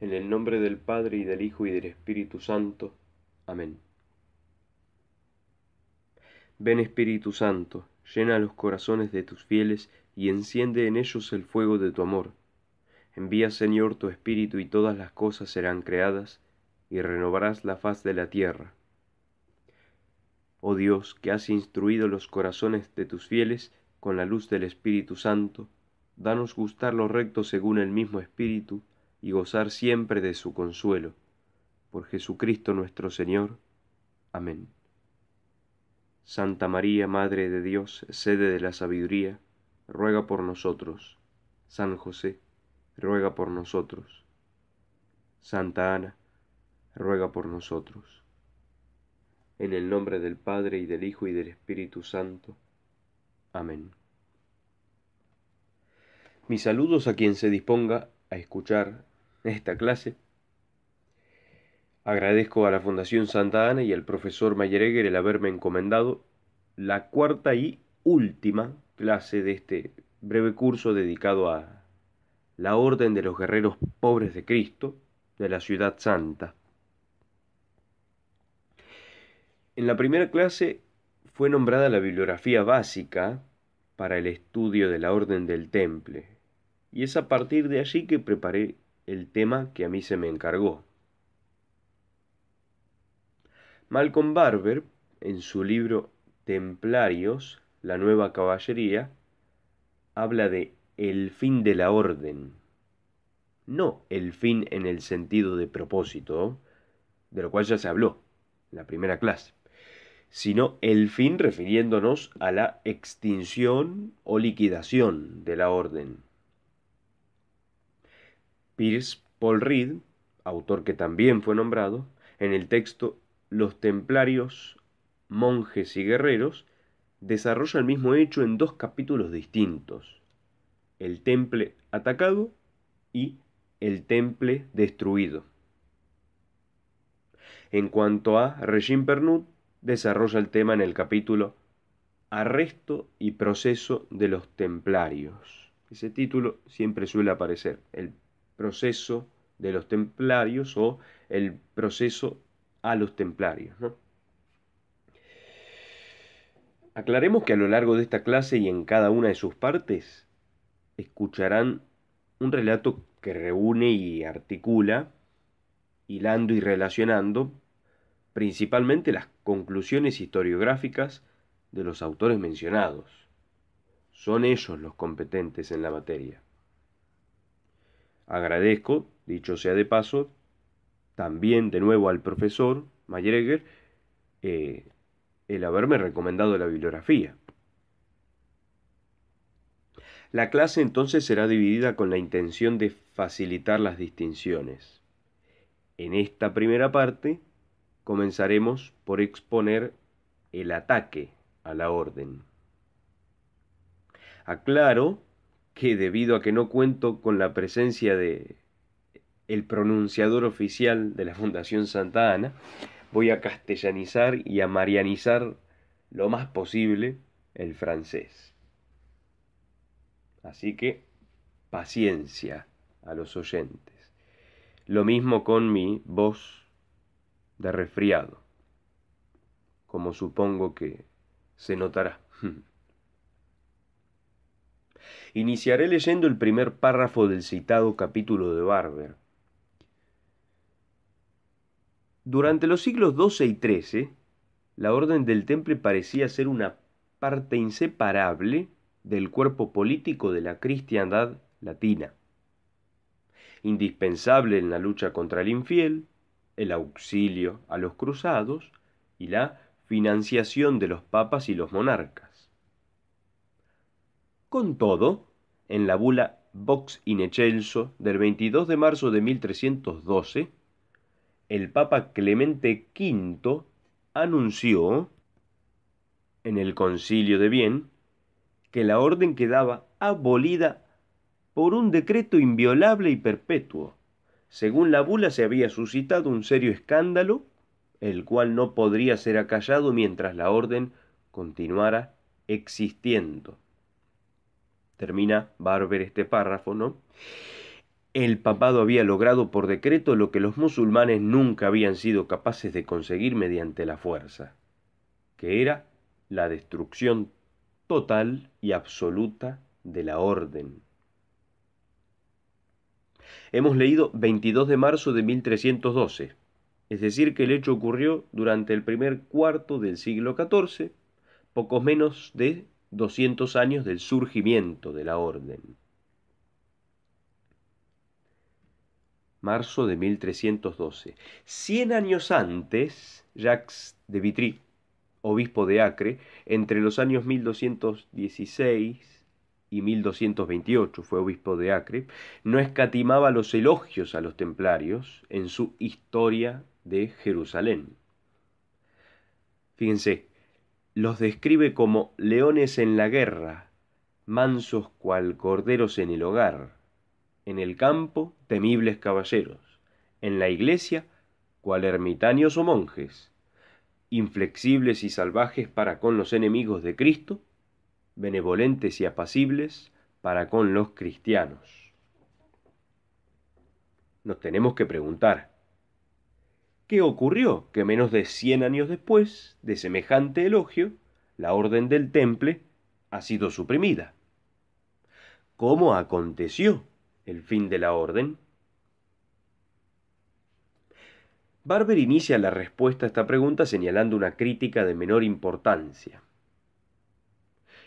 En el nombre del Padre y del Hijo y del Espíritu Santo. Amén. Ven Espíritu Santo, llena los corazones de tus fieles y enciende en ellos el fuego de tu amor. Envía Señor tu Espíritu y todas las cosas serán creadas y renovarás la faz de la tierra. Oh Dios, que has instruido los corazones de tus fieles con la luz del Espíritu Santo, danos gustar lo recto según el mismo Espíritu, y gozar siempre de su consuelo. Por Jesucristo nuestro Señor. Amén. Santa María, Madre de Dios, sede de la sabiduría, ruega por nosotros. San José, ruega por nosotros. Santa Ana, ruega por nosotros. En el nombre del Padre y del Hijo y del Espíritu Santo. Amén. Mis saludos a quien se disponga a escuchar esta clase. Agradezco a la Fundación Santa Ana y al profesor Mayereger el haberme encomendado la cuarta y última clase de este breve curso dedicado a la Orden de los Guerreros Pobres de Cristo de la Ciudad Santa. En la primera clase fue nombrada la bibliografía básica para el estudio de la Orden del Temple, y es a partir de allí que preparé el tema que a mí se me encargó. Malcolm Barber, en su libro Templarios, la nueva caballería, habla de el fin de la orden. No el fin en el sentido de propósito, de lo cual ya se habló en la primera clase, sino el fin refiriéndonos a la extinción o liquidación de la orden. Pierce Paul autor que también fue nombrado, en el texto Los templarios, monjes y guerreros, desarrolla el mismo hecho en dos capítulos distintos, el temple atacado y el temple destruido. En cuanto a Regime Pernut, desarrolla el tema en el capítulo Arresto y proceso de los templarios. Ese título siempre suele aparecer, el proceso de los templarios o el proceso a los templarios. Aclaremos que a lo largo de esta clase y en cada una de sus partes escucharán un relato que reúne y articula, hilando y relacionando principalmente las conclusiones historiográficas de los autores mencionados. Son ellos los competentes en la materia. Agradezco, dicho sea de paso, también de nuevo al profesor Mayreger, eh, el haberme recomendado la bibliografía. La clase entonces será dividida con la intención de facilitar las distinciones. En esta primera parte comenzaremos por exponer el ataque a la orden. Aclaro que debido a que no cuento con la presencia de el pronunciador oficial de la Fundación Santa Ana, voy a castellanizar y a marianizar lo más posible el francés. Así que paciencia a los oyentes. Lo mismo con mi voz de resfriado, como supongo que se notará. Iniciaré leyendo el primer párrafo del citado capítulo de Barber. Durante los siglos XII y XIII, la Orden del Temple parecía ser una parte inseparable del cuerpo político de la cristiandad latina. Indispensable en la lucha contra el infiel, el auxilio a los cruzados y la financiación de los papas y los monarcas. Con todo, en la bula Vox in del 22 de marzo de 1312, el Papa Clemente V anunció en el concilio de Bien que la orden quedaba abolida por un decreto inviolable y perpetuo. Según la bula se había suscitado un serio escándalo, el cual no podría ser acallado mientras la orden continuara existiendo termina Barber este párrafo, ¿no? El papado había logrado por decreto lo que los musulmanes nunca habían sido capaces de conseguir mediante la fuerza, que era la destrucción total y absoluta de la orden. Hemos leído 22 de marzo de 1312, es decir, que el hecho ocurrió durante el primer cuarto del siglo XIV, pocos menos de 200 años del surgimiento de la orden. Marzo de 1312. 100 años antes, Jacques de Vitry, obispo de Acre, entre los años 1216 y 1228 fue obispo de Acre, no escatimaba los elogios a los templarios en su Historia de Jerusalén. Fíjense, los describe como leones en la guerra, mansos cual corderos en el hogar, en el campo temibles caballeros, en la iglesia cual ermitaños o monjes, inflexibles y salvajes para con los enemigos de Cristo, benevolentes y apacibles para con los cristianos. Nos tenemos que preguntar, ¿Qué ocurrió? Que menos de 100 años después de semejante elogio, la Orden del Temple ha sido suprimida. ¿Cómo aconteció el fin de la Orden? Barber inicia la respuesta a esta pregunta señalando una crítica de menor importancia.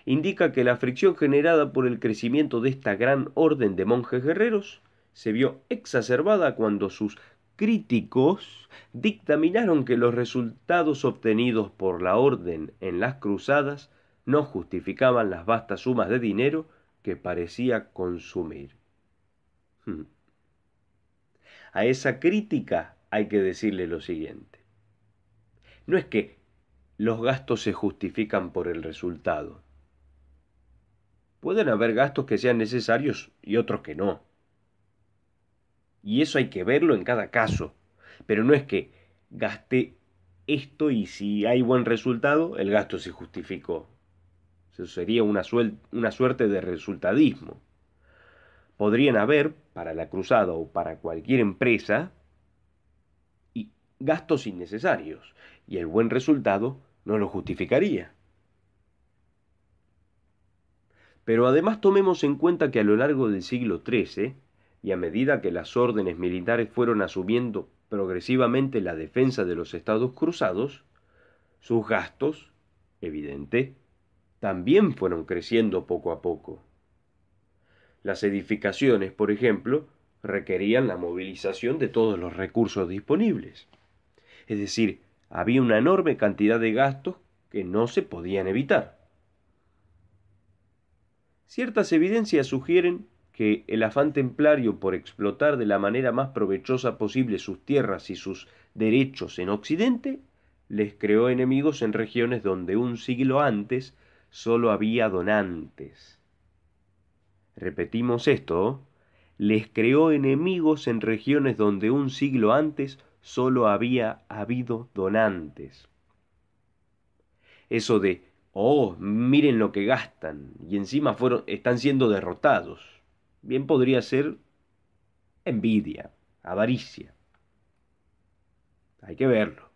Indica que la fricción generada por el crecimiento de esta gran orden de monjes guerreros se vio exacerbada cuando sus críticos dictaminaron que los resultados obtenidos por la orden en las cruzadas no justificaban las vastas sumas de dinero que parecía consumir. Hmm. A esa crítica hay que decirle lo siguiente. No es que los gastos se justifican por el resultado. Pueden haber gastos que sean necesarios y otros que no. Y eso hay que verlo en cada caso. Pero no es que gasté esto y si hay buen resultado, el gasto se justificó. Eso sería una, una suerte de resultadismo. Podrían haber, para la cruzada o para cualquier empresa, gastos innecesarios, y el buen resultado no lo justificaría. Pero además tomemos en cuenta que a lo largo del siglo XIII, y a medida que las órdenes militares fueron asumiendo progresivamente la defensa de los estados cruzados, sus gastos, evidente, también fueron creciendo poco a poco. Las edificaciones, por ejemplo, requerían la movilización de todos los recursos disponibles. Es decir, había una enorme cantidad de gastos que no se podían evitar. Ciertas evidencias sugieren que el afán templario por explotar de la manera más provechosa posible sus tierras y sus derechos en Occidente les creó enemigos en regiones donde un siglo antes solo había donantes. Repetimos esto, les creó enemigos en regiones donde un siglo antes solo había habido donantes. Eso de, oh, miren lo que gastan, y encima fueron, están siendo derrotados bien podría ser envidia, avaricia. Hay que verlo.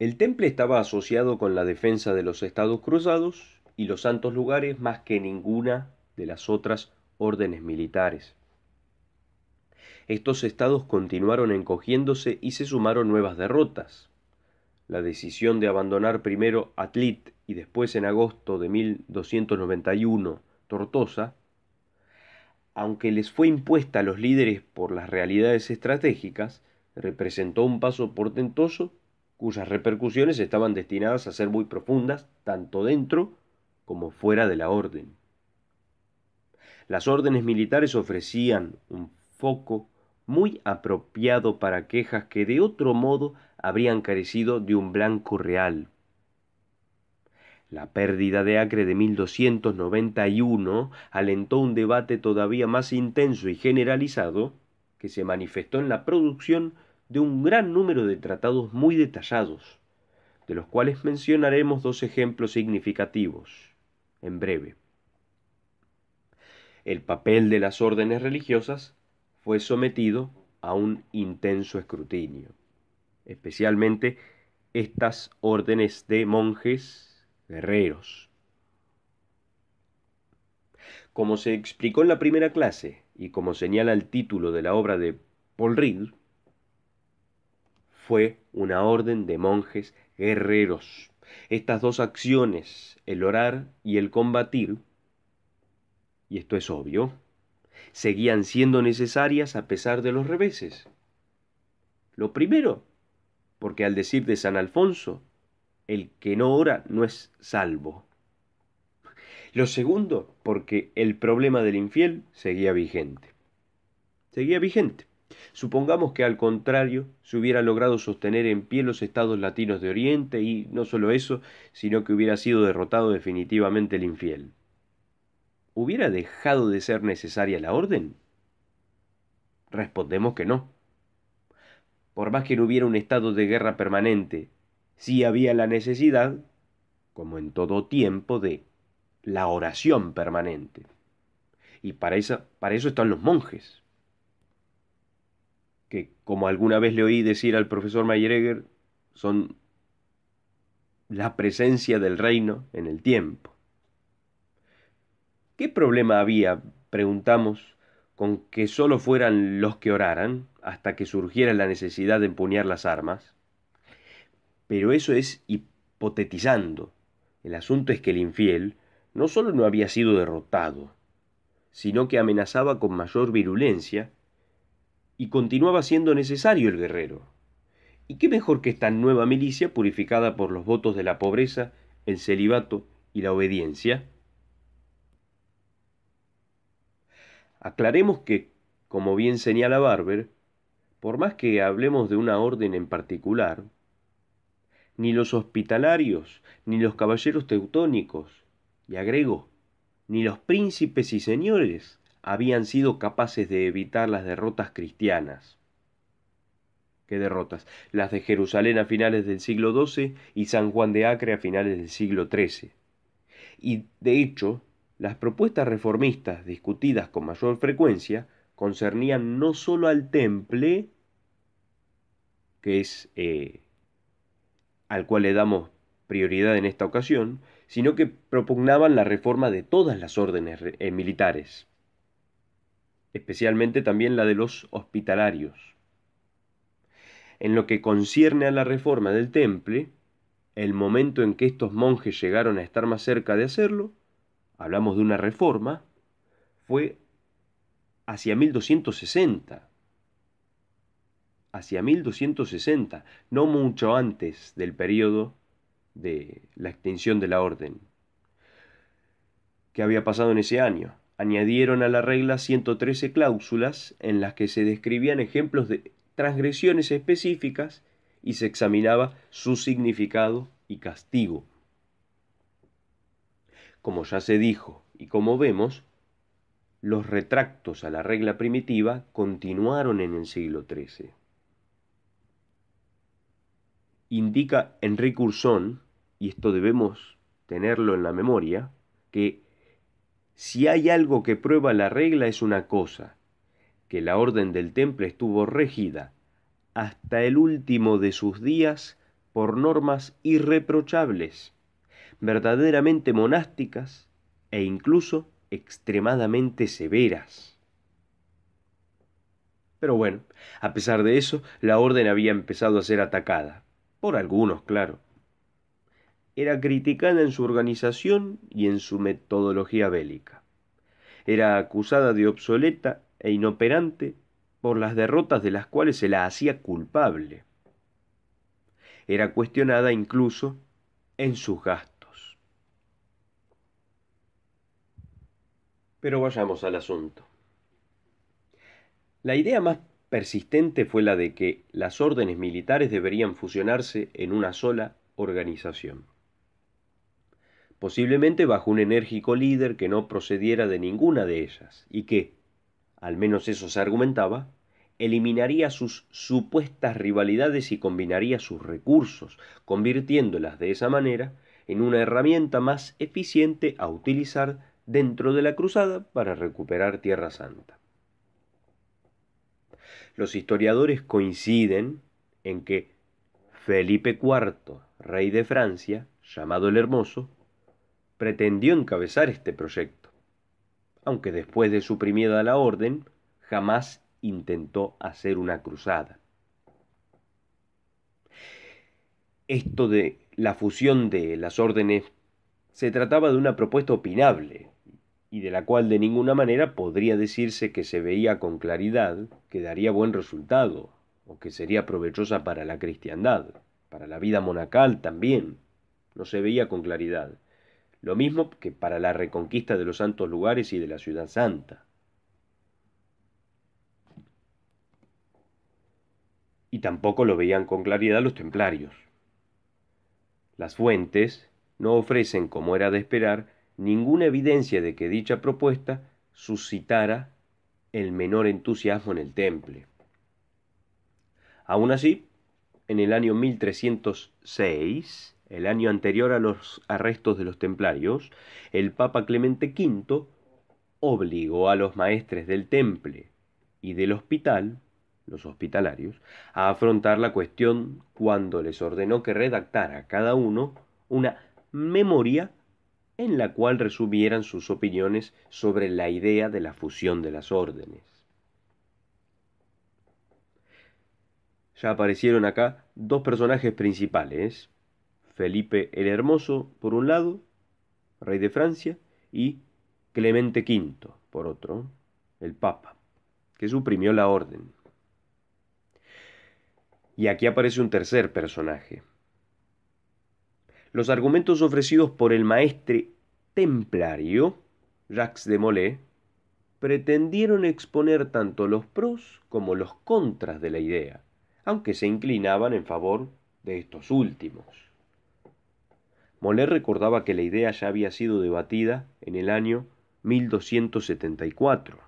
El temple estaba asociado con la defensa de los estados cruzados y los santos lugares más que ninguna de las otras órdenes militares. Estos estados continuaron encogiéndose y se sumaron nuevas derrotas. La decisión de abandonar primero Atlit y después en agosto de 1291 Tortosa, aunque les fue impuesta a los líderes por las realidades estratégicas, representó un paso portentoso cuyas repercusiones estaban destinadas a ser muy profundas tanto dentro como fuera de la orden. Las órdenes militares ofrecían un foco muy apropiado para quejas que de otro modo habrían carecido de un blanco real. La pérdida de Acre de 1291 alentó un debate todavía más intenso y generalizado que se manifestó en la producción de un gran número de tratados muy detallados, de los cuales mencionaremos dos ejemplos significativos, en breve. El papel de las órdenes religiosas fue sometido a un intenso escrutinio, especialmente estas órdenes de monjes guerreros. Como se explicó en la primera clase y como señala el título de la obra de Paul fue una orden de monjes guerreros. Estas dos acciones, el orar y el combatir, y esto es obvio, seguían siendo necesarias a pesar de los reveses. Lo primero, porque al decir de San Alfonso, el que no ora no es salvo. Lo segundo, porque el problema del infiel seguía vigente. Seguía vigente. Supongamos que al contrario se hubiera logrado sostener en pie los estados latinos de Oriente y no solo eso, sino que hubiera sido derrotado definitivamente el infiel. ¿Hubiera dejado de ser necesaria la orden? Respondemos que no. Por más que no hubiera un estado de guerra permanente, sí había la necesidad, como en todo tiempo, de la oración permanente. Y para eso, están los monjes, que como alguna vez le oí decir al profesor Mayeregger son la presencia del reino en el tiempo. ¿Qué problema había, preguntamos, con que solo fueran los que oraran hasta que surgiera la necesidad de empuñar las armas? Pero eso es hipotetizando. El asunto es que el infiel no solo no había sido derrotado, sino que amenazaba con mayor virulencia y continuaba siendo necesario el guerrero. ¿Y qué mejor que esta nueva milicia purificada por los votos de la pobreza, el celibato y la obediencia? Aclaremos que, como bien señala Barber, por más que hablemos de una orden en particular, ni los hospitalarios, ni los caballeros teutónicos, y agrego, ni los príncipes y señores habían sido capaces de evitar las derrotas cristianas. ¿Qué derrotas? Las de Jerusalén a finales del siglo XII y San Juan de Acre a finales del siglo XIII. Y, de hecho, las propuestas reformistas discutidas con mayor frecuencia concernían no sólo al temple, que es eh, al cual le damos prioridad en esta ocasión, sino que propugnaban la reforma de todas las órdenes eh, militares, especialmente también la de los hospitalarios. En lo que concierne a la reforma del temple, el momento en que estos monjes llegaron a estar más cerca de hacerlo, hablamos de una reforma, fue hacia 1260 hacia 1260, no mucho antes del periodo de la extinción de la orden. ¿Qué había pasado en ese año? Añadieron a la regla 113 cláusulas en las que se describían ejemplos de transgresiones específicas y se examinaba su significado y castigo. Como ya se dijo y como vemos, los retractos a la regla primitiva continuaron en el siglo XIII indica Enrique Urson y esto debemos tenerlo en la memoria, que si hay algo que prueba la regla es una cosa, que la orden del temple estuvo regida hasta el último de sus días por normas irreprochables, verdaderamente monásticas e incluso extremadamente severas. Pero bueno, a pesar de eso, la orden había empezado a ser atacada por algunos, claro. Era criticada en su organización y en su metodología bélica. Era acusada de obsoleta e inoperante por las derrotas de las cuales se la hacía culpable. Era cuestionada incluso en sus gastos. Pero vayamos al asunto. La idea más persistente fue la de que las órdenes militares deberían fusionarse en una sola organización. Posiblemente bajo un enérgico líder que no procediera de ninguna de ellas y que, al menos eso se argumentaba, eliminaría sus supuestas rivalidades y combinaría sus recursos, convirtiéndolas de esa manera en una herramienta más eficiente a utilizar dentro de la cruzada para recuperar Tierra Santa. Los historiadores coinciden en que Felipe IV, rey de Francia, llamado el Hermoso, pretendió encabezar este proyecto, aunque después de suprimida la orden, jamás intentó hacer una cruzada. Esto de la fusión de las órdenes se trataba de una propuesta opinable, y de la cual de ninguna manera podría decirse que se veía con claridad que daría buen resultado o que sería provechosa para la cristiandad, para la vida monacal también. No se veía con claridad. Lo mismo que para la reconquista de los santos lugares y de la ciudad santa. Y tampoco lo veían con claridad los templarios. Las fuentes no ofrecen, como era de esperar, ninguna evidencia de que dicha propuesta suscitara el menor entusiasmo en el temple. Aún así, en el año 1306, el año anterior a los arrestos de los templarios, el Papa Clemente V obligó a los maestres del temple y del hospital, los hospitalarios, a afrontar la cuestión cuando les ordenó que redactara cada uno una memoria en la cual resumieran sus opiniones sobre la idea de la fusión de las órdenes. Ya aparecieron acá dos personajes principales, Felipe el Hermoso por un lado, rey de Francia, y Clemente V por otro, el Papa, que suprimió la orden. Y aquí aparece un tercer personaje, los argumentos ofrecidos por el maestre templario, Jacques de Molay, pretendieron exponer tanto los pros como los contras de la idea, aunque se inclinaban en favor de estos últimos. Molé recordaba que la idea ya había sido debatida en el año 1274.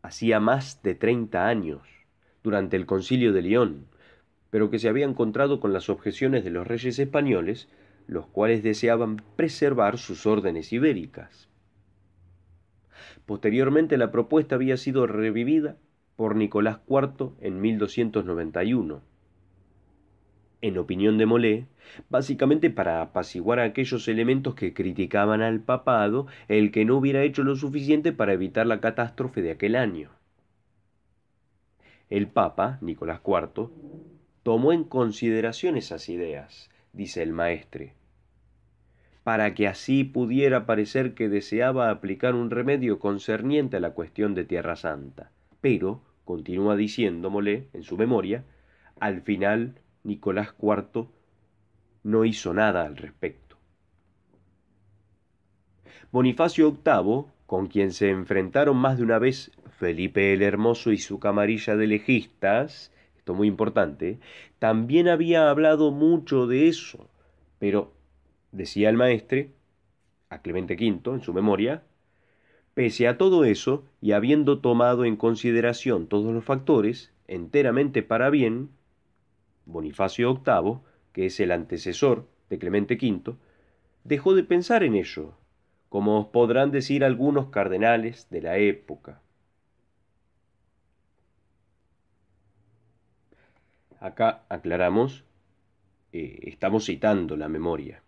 Hacía más de 30 años, durante el Concilio de Lyon, pero que se había encontrado con las objeciones de los reyes españoles, los cuales deseaban preservar sus órdenes ibéricas. Posteriormente la propuesta había sido revivida por Nicolás IV en 1291. En opinión de Molé, básicamente para apaciguar a aquellos elementos que criticaban al papado el que no hubiera hecho lo suficiente para evitar la catástrofe de aquel año. El papa, Nicolás IV, tomó en consideración esas ideas, dice el maestre, para que así pudiera parecer que deseaba aplicar un remedio concerniente a la cuestión de Tierra Santa. Pero, continúa diciéndomole en su memoria, al final Nicolás IV no hizo nada al respecto. Bonifacio VIII, con quien se enfrentaron más de una vez Felipe el Hermoso y su camarilla de legistas, muy importante, también había hablado mucho de eso, pero, decía el maestre, a Clemente V en su memoria, pese a todo eso, y habiendo tomado en consideración todos los factores, enteramente para bien, Bonifacio VIII, que es el antecesor de Clemente V, dejó de pensar en ello, como os podrán decir algunos cardenales de la época. Acá aclaramos, eh, estamos citando la memoria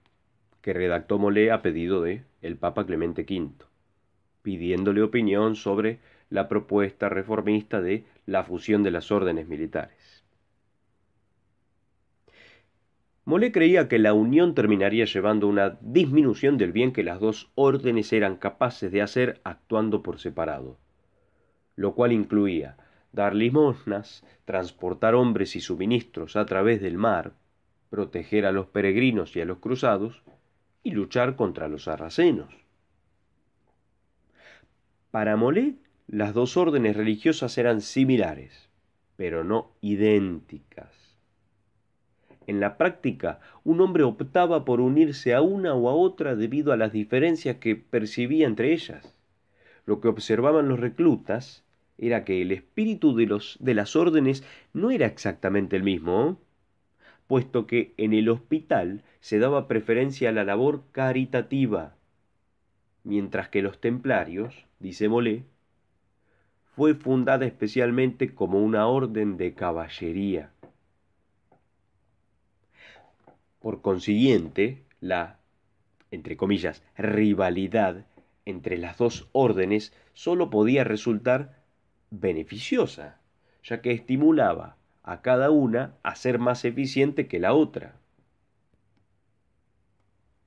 que redactó Molé a pedido de el Papa Clemente V, pidiéndole opinión sobre la propuesta reformista de la fusión de las órdenes militares. Molé creía que la unión terminaría llevando una disminución del bien que las dos órdenes eran capaces de hacer actuando por separado, lo cual incluía dar limosnas, transportar hombres y suministros a través del mar, proteger a los peregrinos y a los cruzados, y luchar contra los sarracenos. Para Molé, las dos órdenes religiosas eran similares, pero no idénticas. En la práctica, un hombre optaba por unirse a una o a otra debido a las diferencias que percibía entre ellas. Lo que observaban los reclutas era que el espíritu de, los, de las órdenes no era exactamente el mismo, puesto que en el hospital se daba preferencia a la labor caritativa, mientras que los templarios, dice Molé, fue fundada especialmente como una orden de caballería. Por consiguiente, la, entre comillas, rivalidad entre las dos órdenes solo podía resultar beneficiosa, ya que estimulaba a cada una a ser más eficiente que la otra,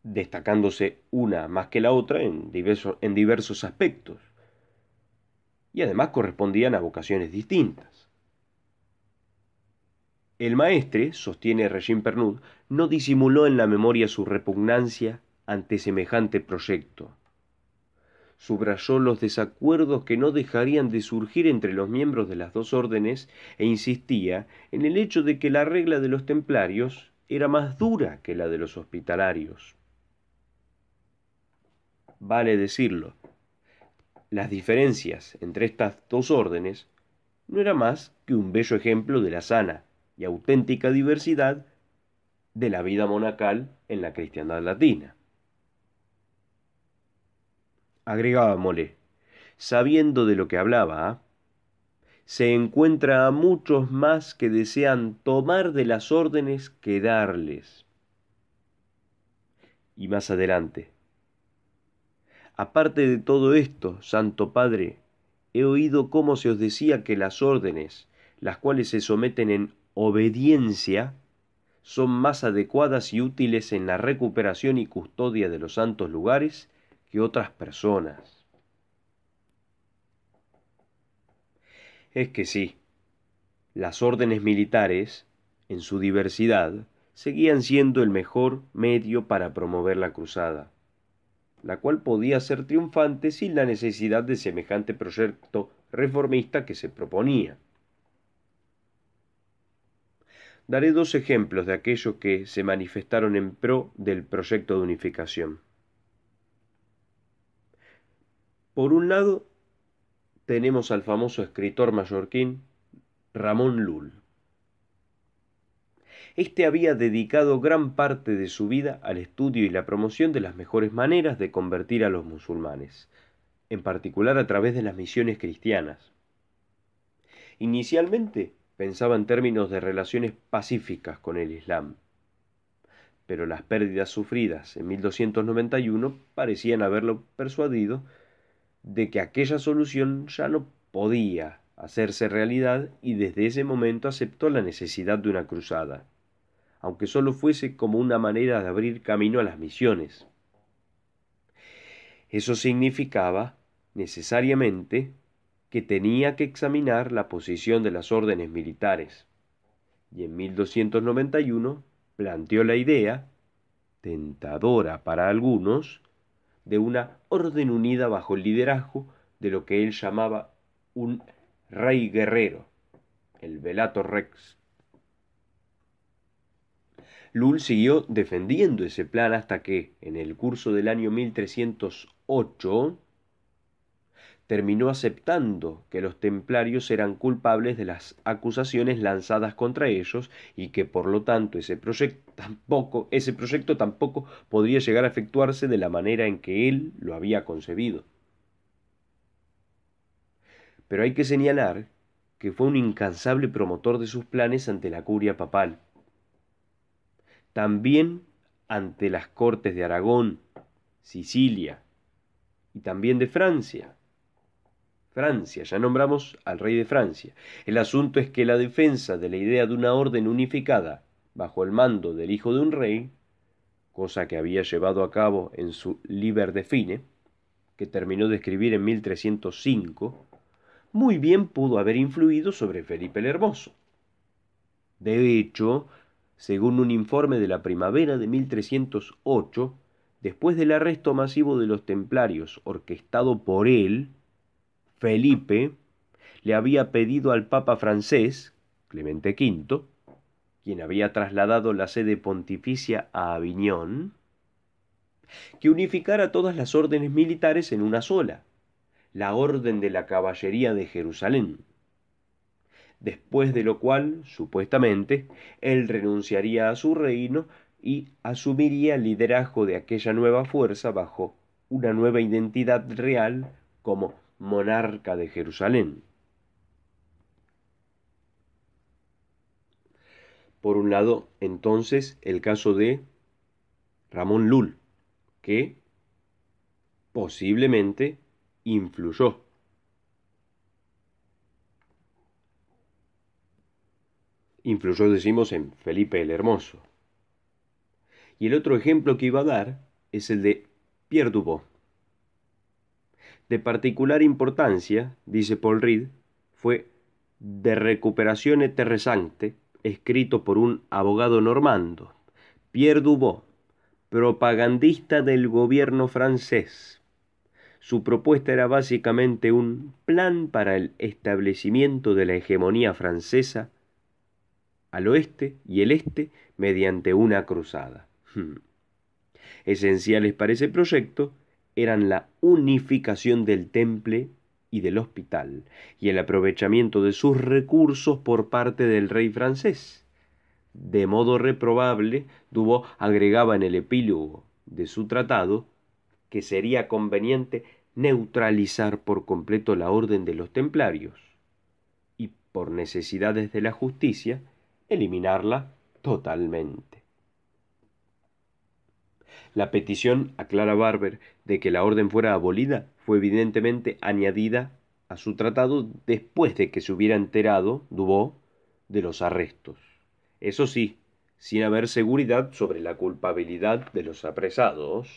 destacándose una más que la otra en, diversos aspectos, y además correspondían a vocaciones distintas. El maestre, sostiene Regín Pernud, no disimuló en la memoria su repugnancia ante semejante proyecto subrayó los desacuerdos que no dejarían de surgir entre los miembros de las dos órdenes e insistía en el hecho de que la regla de los templarios era más dura que la de los hospitalarios. Vale decirlo, las diferencias entre estas dos órdenes no era más que un bello ejemplo de la sana y auténtica diversidad de la vida monacal en la cristiandad latina agregaba sabiendo de lo que hablaba, ¿ah? se encuentra a muchos más que desean tomar de las órdenes que darles. Y más adelante. Aparte de todo esto, Santo Padre, he oído cómo se os decía que las órdenes, las cuales se someten en obediencia, son más adecuadas y útiles en la recuperación y custodia de los santos lugares que otras personas. Es que sí, las órdenes militares, en su diversidad, seguían siendo el mejor medio para promover la cruzada, la cual podía ser triunfante sin la necesidad de semejante proyecto reformista que se proponía. Daré dos ejemplos de aquellos que se manifestaron en pro del proyecto de unificación. Por un lado, tenemos al famoso escritor mallorquín Ramón Lull. Este había dedicado gran parte de su vida al estudio y la promoción de las mejores maneras de convertir a los musulmanes, en particular a través de las misiones cristianas. Inicialmente pensaba en términos de relaciones pacíficas con el Islam, pero las pérdidas sufridas en 1291 parecían haberlo persuadido de que aquella solución ya no podía hacerse realidad y desde ese momento aceptó la necesidad de una cruzada, aunque solo fuese como una manera de abrir camino a las misiones. Eso significaba, necesariamente, que tenía que examinar la posición de las órdenes militares, y en 1291 planteó la idea, tentadora para algunos, de una orden unida bajo el liderazgo de lo que él llamaba un rey guerrero, el Velato Rex. Lul siguió defendiendo ese plan hasta que, en el curso del año 1308, terminó aceptando que los templarios eran culpables de las acusaciones lanzadas contra ellos y que por lo tanto ese proyecto tampoco, ese proyecto tampoco podría llegar a efectuarse de la manera en que él lo había concebido. Pero hay que señalar que fue un incansable promotor de sus planes ante la curia papal. También ante las cortes de Aragón, Sicilia y también de Francia Francia, ya nombramos al rey de Francia. El asunto es que la defensa de la idea de una orden unificada bajo el mando del hijo de un rey, cosa que había llevado a cabo en su Liber Fine, que terminó de escribir en 1305, muy bien pudo haber influido sobre Felipe el Hermoso. De hecho, según un informe de la primavera de 1308, después del arresto masivo de los templarios orquestado por él, Felipe le había pedido al Papa francés, Clemente V, quien había trasladado la sede pontificia a Aviñón, que unificara todas las órdenes militares en una sola, la Orden de la Caballería de Jerusalén, después de lo cual, supuestamente, él renunciaría a su reino y asumiría el liderazgo de aquella nueva fuerza bajo una nueva identidad real como monarca de Jerusalén. Por un lado, entonces, el caso de Ramón Lul, que posiblemente influyó. Influyó, decimos, en Felipe el Hermoso. Y el otro ejemplo que iba a dar es el de Pierre Dubois. De particular importancia, dice Paul Reed, fue De recuperación eterresante, escrito por un abogado normando, Pierre Dubot, propagandista del gobierno francés. Su propuesta era básicamente un plan para el establecimiento de la hegemonía francesa al oeste y el este mediante una cruzada. Hmm. Esenciales para ese proyecto eran la unificación del temple y del hospital, y el aprovechamiento de sus recursos por parte del rey francés. De modo reprobable, Dubois agregaba en el epílogo de su tratado que sería conveniente neutralizar por completo la orden de los templarios y, por necesidades de la justicia, eliminarla totalmente. La petición a Clara Barber de que la orden fuera abolida fue evidentemente añadida a su tratado después de que se hubiera enterado Dubó de los arrestos. Eso sí, sin haber seguridad sobre la culpabilidad de los apresados.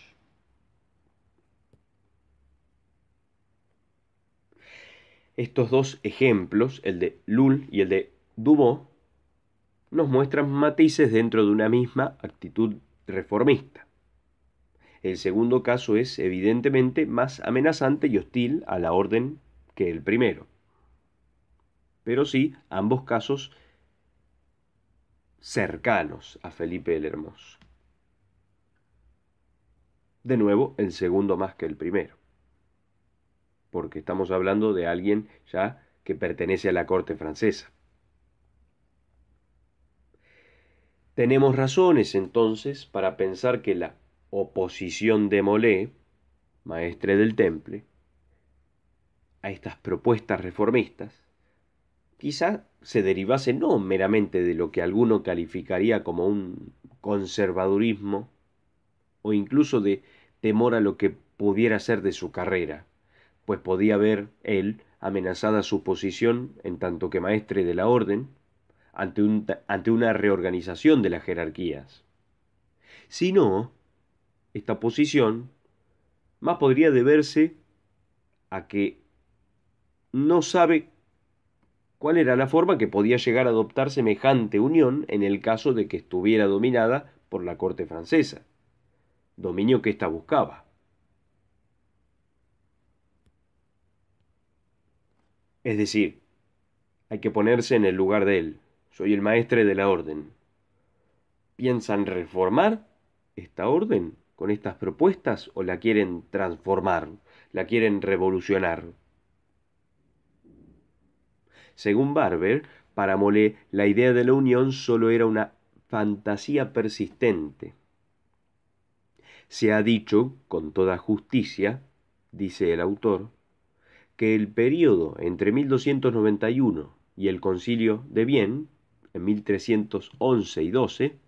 Estos dos ejemplos, el de Lull y el de Dubó, nos muestran matices dentro de una misma actitud reformista. El segundo caso es evidentemente más amenazante y hostil a la orden que el primero. Pero sí, ambos casos cercanos a Felipe el Hermoso. De nuevo, el segundo más que el primero. Porque estamos hablando de alguien ya que pertenece a la corte francesa. Tenemos razones entonces para pensar que la oposición de Molé, maestre del temple, a estas propuestas reformistas, quizá se derivase no meramente de lo que alguno calificaría como un conservadurismo o incluso de temor a lo que pudiera ser de su carrera, pues podía ver él amenazada su posición en tanto que maestre de la orden ante, ante una reorganización de las jerarquías, sino esta posición más podría deberse a que no sabe cuál era la forma que podía llegar a adoptar semejante unión en el caso de que estuviera dominada por la corte francesa, dominio que ésta buscaba. Es decir, hay que ponerse en el lugar de él. Soy el maestre de la orden. ¿Piensan reformar esta orden? con estas propuestas o la quieren transformar, la quieren revolucionar? Según Barber, para Molé la idea de la unión solo era una fantasía persistente. Se ha dicho, con toda justicia, dice el autor, que el periodo entre 1291 y el concilio de Bien, en 1311 y 12,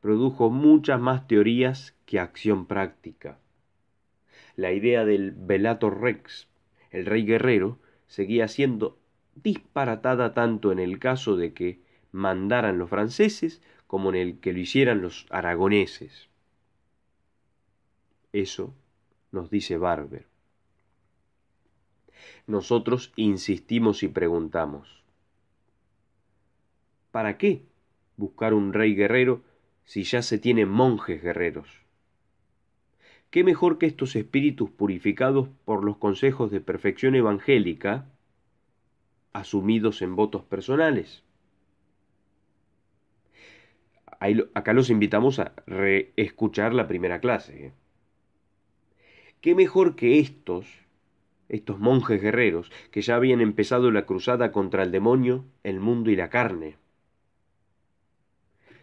produjo muchas más teorías que acción práctica. La idea del Velator Rex, el rey guerrero, seguía siendo disparatada tanto en el caso de que mandaran los franceses como en el que lo hicieran los aragoneses. Eso nos dice Barber. Nosotros insistimos y preguntamos, ¿para qué buscar un rey guerrero si ya se tienen monjes guerreros. ¿Qué mejor que estos espíritus purificados por los consejos de perfección evangélica, asumidos en votos personales? acá los invitamos a reescuchar la primera clase. ¿eh? ¿Qué mejor que estos, estos monjes guerreros, que ya habían empezado la cruzada contra el demonio, el mundo y la carne?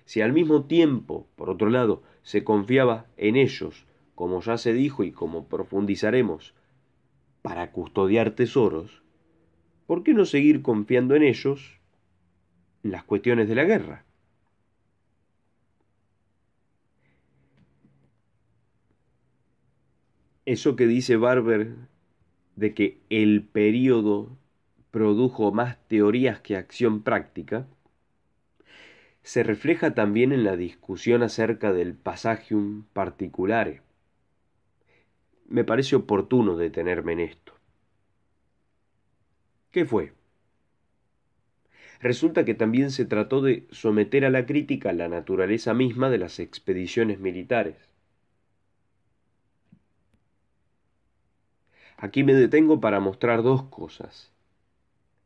Si al mismo tiempo, por otro lado, se confiaba en ellos, como ya se dijo y como profundizaremos, para custodiar tesoros, ¿por qué no seguir confiando en ellos en las cuestiones de la guerra? Eso que dice Barber de que el periodo produjo más teorías que acción práctica, se refleja también en la discusión acerca del passagium particulare. Me parece oportuno detenerme en esto. ¿Qué fue? Resulta que también se trató de someter a la crítica la naturaleza misma de las expediciones militares. Aquí me detengo para mostrar dos cosas.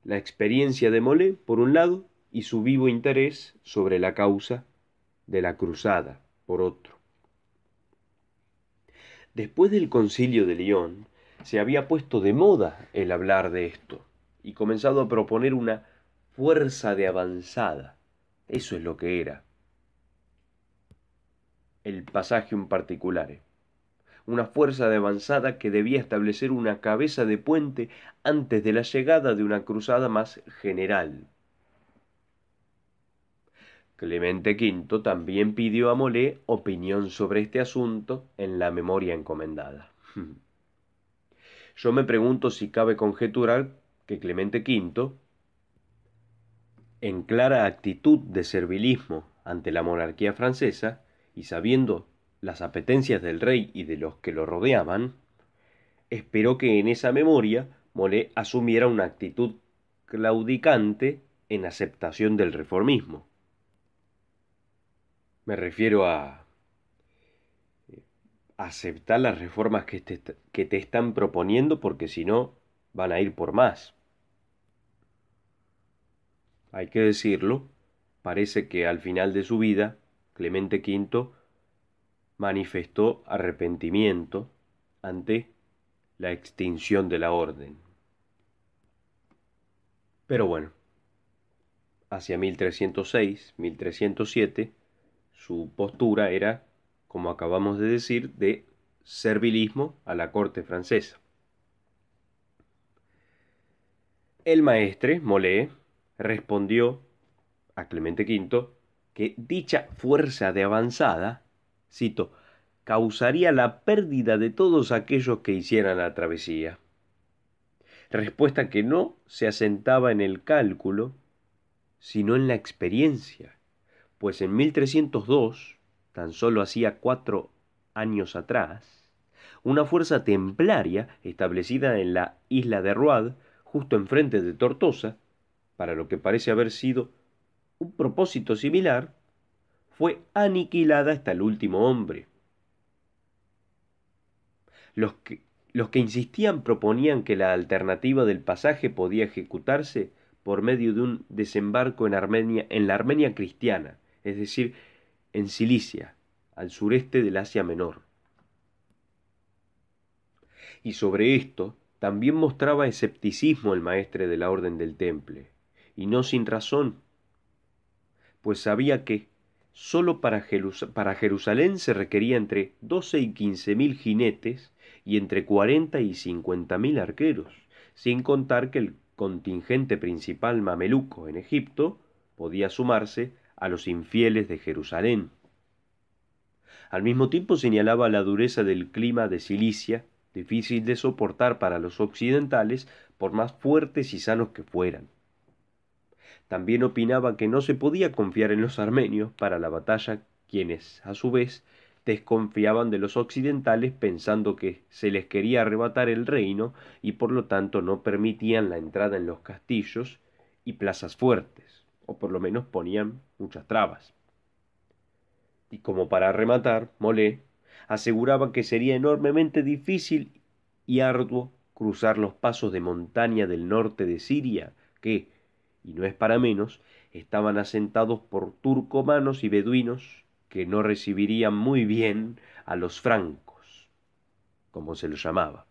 La experiencia de Mole, por un lado, y su vivo interés sobre la causa de la cruzada por otro. Después del concilio de León, se había puesto de moda el hablar de esto y comenzado a proponer una fuerza de avanzada. Eso es lo que era. El pasaje en particular. ¿eh? Una fuerza de avanzada que debía establecer una cabeza de puente antes de la llegada de una cruzada más general Clemente V también pidió a Molé opinión sobre este asunto en la memoria encomendada. Yo me pregunto si cabe conjeturar que Clemente V, en clara actitud de servilismo ante la monarquía francesa, y sabiendo las apetencias del rey y de los que lo rodeaban, esperó que en esa memoria Molé asumiera una actitud claudicante en aceptación del reformismo. Me refiero a eh, aceptar las reformas que te, que te están proponiendo porque si no van a ir por más. Hay que decirlo, parece que al final de su vida, Clemente V manifestó arrepentimiento ante la extinción de la orden. Pero bueno, hacia 1306, 1307, su postura era, como acabamos de decir, de servilismo a la corte francesa. El maestre, Molé, respondió a Clemente V que dicha fuerza de avanzada, cito, causaría la pérdida de todos aquellos que hicieran la travesía. Respuesta que no se asentaba en el cálculo, sino en la experiencia pues en 1302, tan solo hacía cuatro años atrás, una fuerza templaria establecida en la isla de Ruad, justo enfrente de Tortosa, para lo que parece haber sido un propósito similar, fue aniquilada hasta el último hombre. Los que, insistían proponían que la alternativa del pasaje podía ejecutarse por medio de un desembarco en la Armenia cristiana, es decir, en Cilicia, al sureste del Asia Menor. Y sobre esto también mostraba escepticismo el maestre de la Orden del Temple, y no sin razón, pues sabía que sólo para, Jerusalén se requería entre 12 y quince mil jinetes y entre 40 y cincuenta mil arqueros, sin contar que el contingente principal mameluco en Egipto podía sumarse a los infieles de Jerusalén. Al mismo tiempo señalaba la dureza del clima de Cilicia, difícil de soportar para los occidentales, por más fuertes y sanos que fueran. También opinaba que no se podía confiar en los armenios para la batalla, quienes, a su vez, desconfiaban de los occidentales pensando que se les quería arrebatar el reino y por lo tanto no permitían la entrada en los castillos y plazas fuertes por lo menos ponían muchas trabas. Y como para rematar, Molé aseguraba que sería enormemente difícil y arduo cruzar los pasos de montaña del norte de Siria, que, y no es para menos, estaban asentados por turcomanos y beduinos que no recibirían muy bien a los francos, como se los llamaba.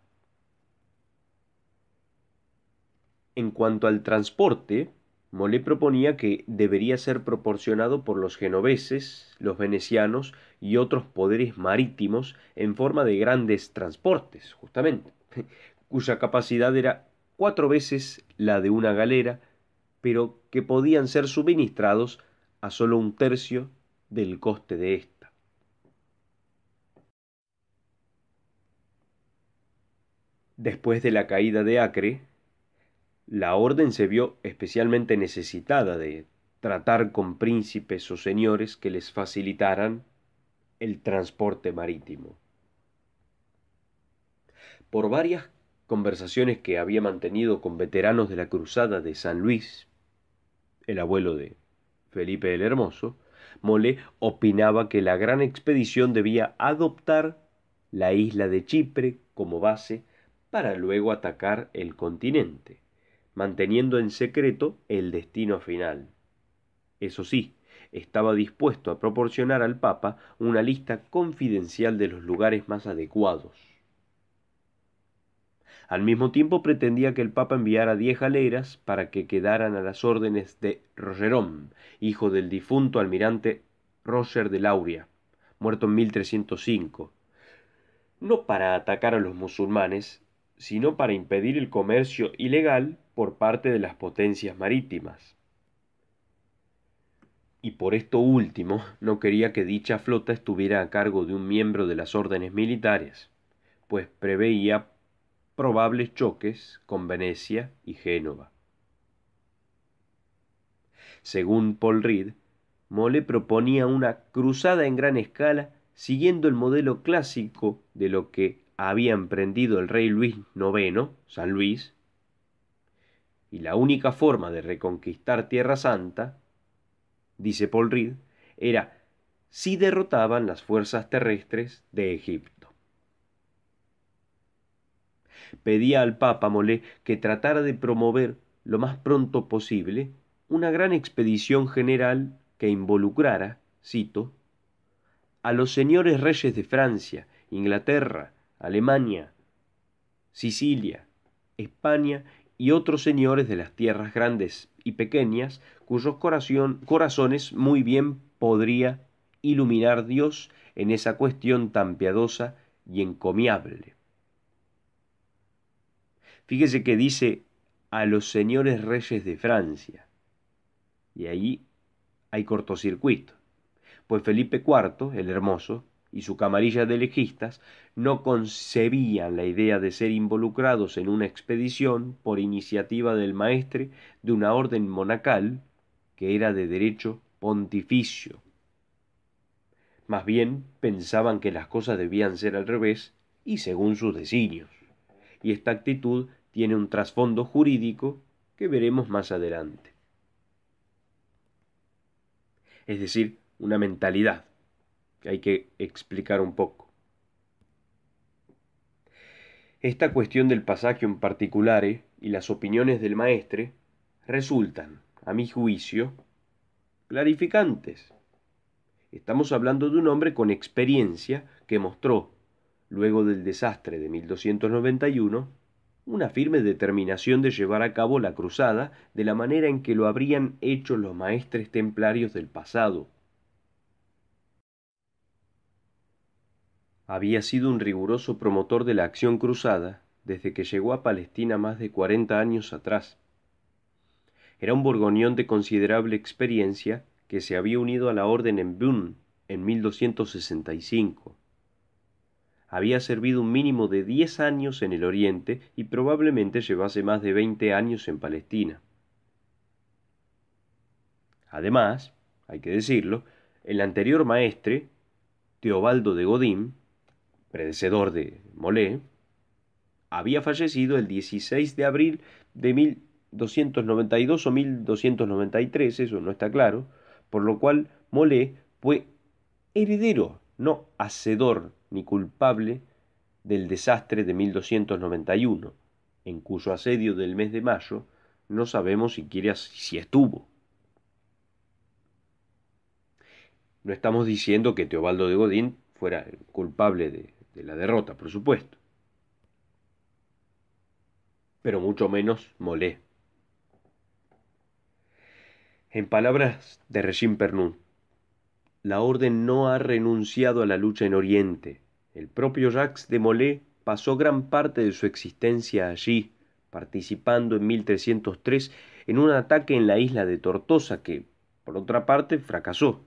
En cuanto al transporte, Molé proponía que debería ser proporcionado por los genoveses, los venecianos y otros poderes marítimos en forma de grandes transportes, justamente, cuya capacidad era cuatro veces la de una galera, pero que podían ser suministrados a solo un tercio del coste de ésta. Después de la caída de Acre, la orden se vio especialmente necesitada de tratar con príncipes o señores que les facilitaran el transporte marítimo. Por varias conversaciones que había mantenido con veteranos de la Cruzada de San Luis, el abuelo de Felipe el Hermoso, Molé opinaba que la gran expedición debía adoptar la isla de Chipre como base para luego atacar el continente manteniendo en secreto el destino final. Eso sí, estaba dispuesto a proporcionar al Papa una lista confidencial de los lugares más adecuados. Al mismo tiempo pretendía que el Papa enviara diez galeras para que quedaran a las órdenes de Rogerón, hijo del difunto almirante Roger de Lauria, muerto en 1305, no para atacar a los musulmanes, sino para impedir el comercio ilegal por parte de las potencias marítimas. Y por esto último, no quería que dicha flota estuviera a cargo de un miembro de las órdenes militares, pues preveía probables choques con Venecia y Génova. Según Paul Reed, Mole proponía una cruzada en gran escala siguiendo el modelo clásico de lo que había emprendido el rey Luis IX, San Luis, y la única forma de reconquistar Tierra Santa, dice Paul Reed, era si derrotaban las fuerzas terrestres de Egipto. Pedía al Papa Molé que tratara de promover lo más pronto posible una gran expedición general que involucrara, cito, a los señores reyes de Francia, Inglaterra, Alemania, Sicilia, España y otros señores de las tierras grandes y pequeñas, cuyos corazón, corazones muy bien podría iluminar Dios en esa cuestión tan piadosa y encomiable. Fíjese que dice a los señores reyes de Francia, y ahí hay cortocircuito, pues Felipe IV, el hermoso, y su camarilla de legistas no concebían la idea de ser involucrados en una expedición por iniciativa del maestre de una orden monacal que era de derecho pontificio. Más bien pensaban que las cosas debían ser al revés y según sus designios. Y esta actitud tiene un trasfondo jurídico que veremos más adelante. Es decir, una mentalidad hay que explicar un poco. Esta cuestión del pasaje en particular y las opiniones del maestre resultan, a mi juicio, clarificantes. Estamos hablando de un hombre con experiencia que mostró, luego del desastre de 1291, una firme determinación de llevar a cabo la cruzada de la manera en que lo habrían hecho los maestres templarios del pasado, había sido un riguroso promotor de la acción cruzada desde que llegó a Palestina más de 40 años atrás. Era un borgoñón de considerable experiencia que se había unido a la orden en Bun en 1265. Había servido un mínimo de 10 años en el Oriente y probablemente llevase más de 20 años en Palestina. Además, hay que decirlo, el anterior maestre, Teobaldo de Godín, predecedor de Molé, había fallecido el 16 de abril de 1292 o 1293, eso no está claro, por lo cual Molé fue heredero, no hacedor ni culpable del desastre de 1291, en cuyo asedio del mes de mayo no sabemos siquiera si estuvo. No estamos diciendo que Teobaldo de Godín fuera culpable de de la derrota, por supuesto, pero mucho menos Molé. En palabras de Regín pernú la orden no ha renunciado a la lucha en Oriente. El propio Jacques de Molé pasó gran parte de su existencia allí, participando en 1303 en un ataque en la isla de Tortosa que, por otra parte, fracasó.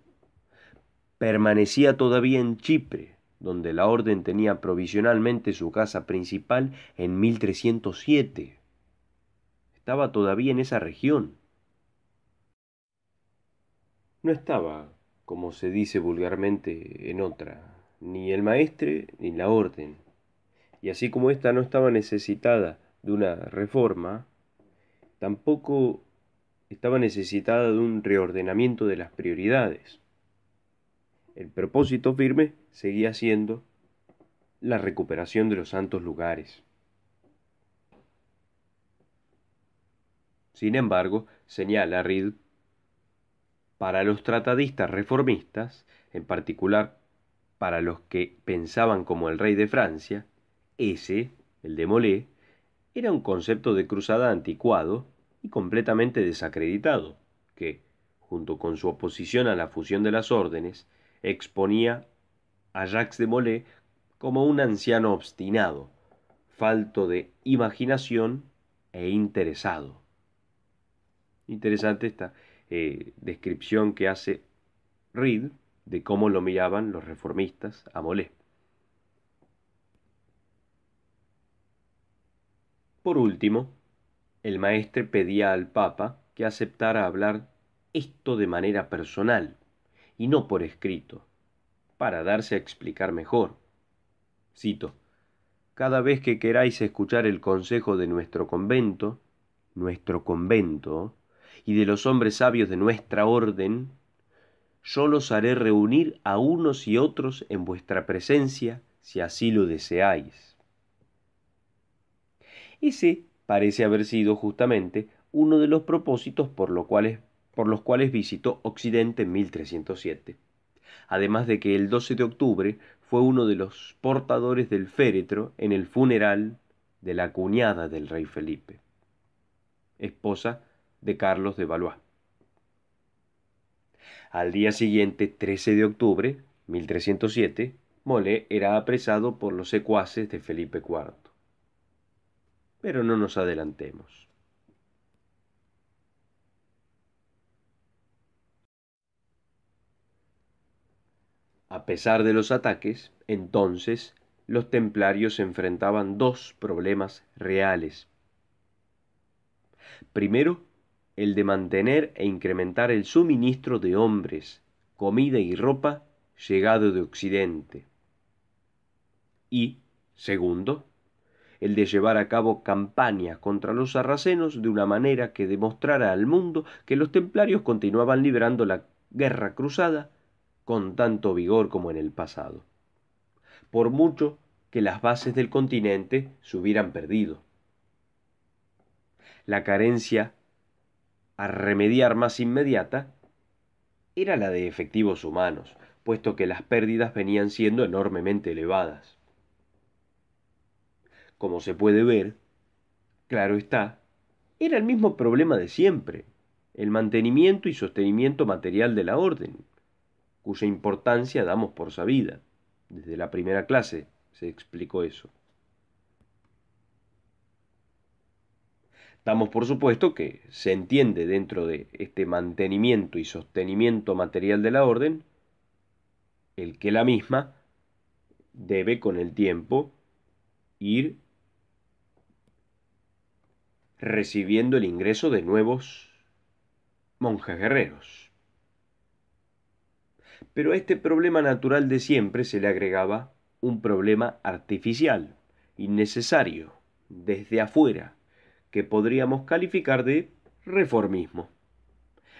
Permanecía todavía en Chipre, donde la orden tenía provisionalmente su casa principal en 1307. Estaba todavía en esa región. No estaba, como se dice vulgarmente, en otra, ni el maestre ni la orden. Y así como ésta no estaba necesitada de una reforma, tampoco estaba necesitada de un reordenamiento de las prioridades. El propósito firme seguía siendo la recuperación de los santos lugares. Sin embargo, señala Ridd, para los tratadistas reformistas, en particular para los que pensaban como el rey de Francia, ese, el de Molé, era un concepto de cruzada anticuado y completamente desacreditado, que, junto con su oposición a la fusión de las órdenes, exponía a Jacques de Molay como un anciano obstinado, falto de imaginación e interesado. Interesante esta eh, descripción que hace Reed de cómo lo miraban los reformistas a Molé. Por último, el maestre pedía al Papa que aceptara hablar esto de manera personal, y no por escrito, para darse a explicar mejor. Cito, cada vez que queráis escuchar el consejo de nuestro convento, nuestro convento, y de los hombres sabios de nuestra orden, yo los haré reunir a unos y otros en vuestra presencia, si así lo deseáis. Ese parece haber sido justamente uno de los propósitos por los cuales por los cuales visitó Occidente en 1307. Además de que el 12 de octubre fue uno de los portadores del féretro en el funeral de la cuñada del rey Felipe, esposa de Carlos de Valois. Al día siguiente, 13 de octubre, 1307, Molé era apresado por los secuaces de Felipe IV. Pero no nos adelantemos. A pesar de los ataques, entonces los templarios enfrentaban dos problemas reales. Primero, el de mantener e incrementar el suministro de hombres, comida y ropa llegado de Occidente. Y, segundo, el de llevar a cabo campañas contra los sarracenos de una manera que demostrara al mundo que los templarios continuaban librando la guerra cruzada con tanto vigor como en el pasado, por mucho que las bases del continente se hubieran perdido. La carencia a remediar más inmediata era la de efectivos humanos, puesto que las pérdidas venían siendo enormemente elevadas. Como se puede ver, claro está, era el mismo problema de siempre, el mantenimiento y sostenimiento material de la orden, cuya importancia damos por sabida. Desde la primera clase se explicó eso. Damos por supuesto que se entiende dentro de este mantenimiento y sostenimiento material de la orden el que la misma debe con el tiempo ir recibiendo el ingreso de nuevos monjes guerreros. Pero a este problema natural de siempre se le agregaba un problema artificial, innecesario, desde afuera, que podríamos calificar de reformismo,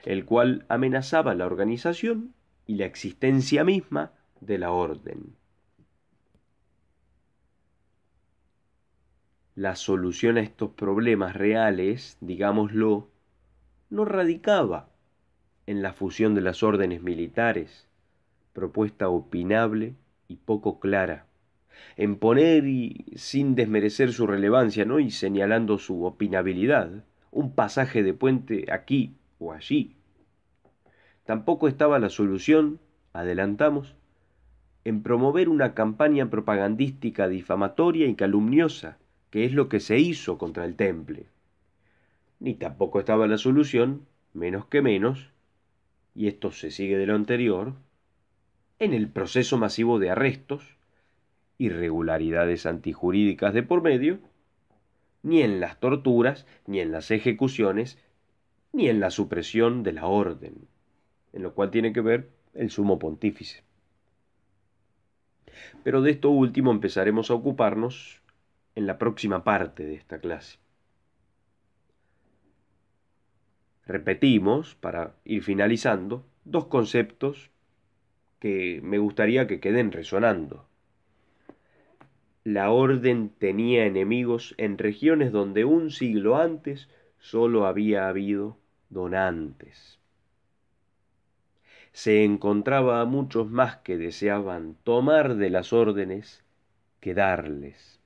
el cual amenazaba la organización y la existencia misma de la orden. La solución a estos problemas reales, digámoslo, no radicaba en la fusión de las órdenes militares, propuesta opinable y poco clara, en poner y sin desmerecer su relevancia, ¿no? y señalando su opinabilidad, un pasaje de puente aquí o allí. Tampoco estaba la solución, adelantamos, en promover una campaña propagandística difamatoria y calumniosa, que es lo que se hizo contra el temple. Ni tampoco estaba la solución, menos que menos, y esto se sigue de lo anterior, en el proceso masivo de arrestos, irregularidades antijurídicas de por medio, ni en las torturas, ni en las ejecuciones, ni en la supresión de la orden, en lo cual tiene que ver el sumo pontífice. Pero de esto último empezaremos a ocuparnos en la próxima parte de esta clase. Repetimos, para ir finalizando, dos conceptos que me gustaría que queden resonando. La orden tenía enemigos en regiones donde un siglo antes solo había habido donantes. Se encontraba a muchos más que deseaban tomar de las órdenes que darles.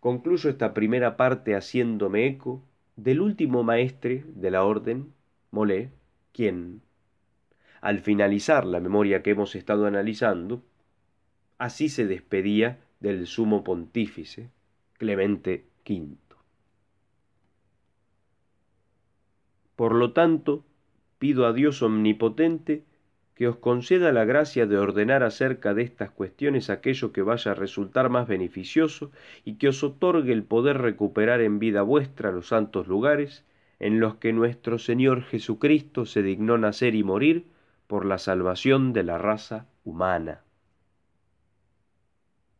Concluyo esta primera parte haciéndome eco del último maestre de la orden, Molé, quien, al finalizar la memoria que hemos estado analizando, así se despedía del sumo pontífice Clemente V. Por lo tanto, pido a Dios omnipotente que os conceda la gracia de ordenar acerca de estas cuestiones aquello que vaya a resultar más beneficioso y que os otorgue el poder recuperar en vida vuestra los santos lugares en los que nuestro Señor Jesucristo se dignó nacer y morir, por la salvación de la raza humana.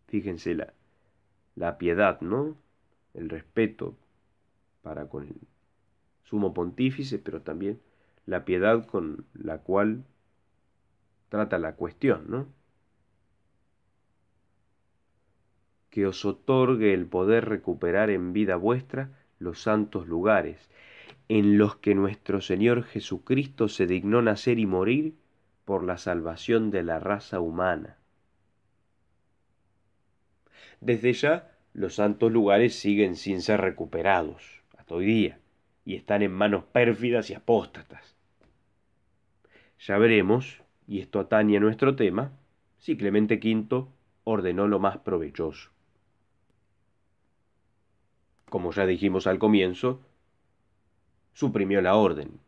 Fíjense la, piedad, ¿no? El respeto para con el sumo pontífice, pero también la piedad con la cual trata la cuestión, ¿no? Que os otorgue el poder recuperar en vida vuestra los santos lugares, en los que nuestro Señor Jesucristo se dignó nacer y morir por la salvación de la raza humana. Desde ya, los santos lugares siguen sin ser recuperados, hasta hoy día, y están en manos pérfidas y apóstatas. Ya veremos, y esto atañe a nuestro tema, si Clemente V ordenó lo más provechoso. Como ya dijimos al comienzo, suprimió la orden.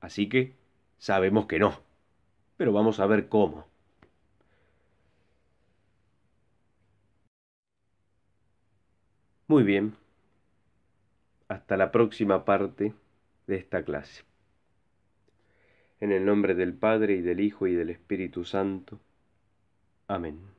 Así que sabemos que no. Pero vamos a ver cómo. Muy bien. Hasta la próxima parte de esta clase. En el nombre del Padre y del Hijo y del Espíritu Santo. Amén.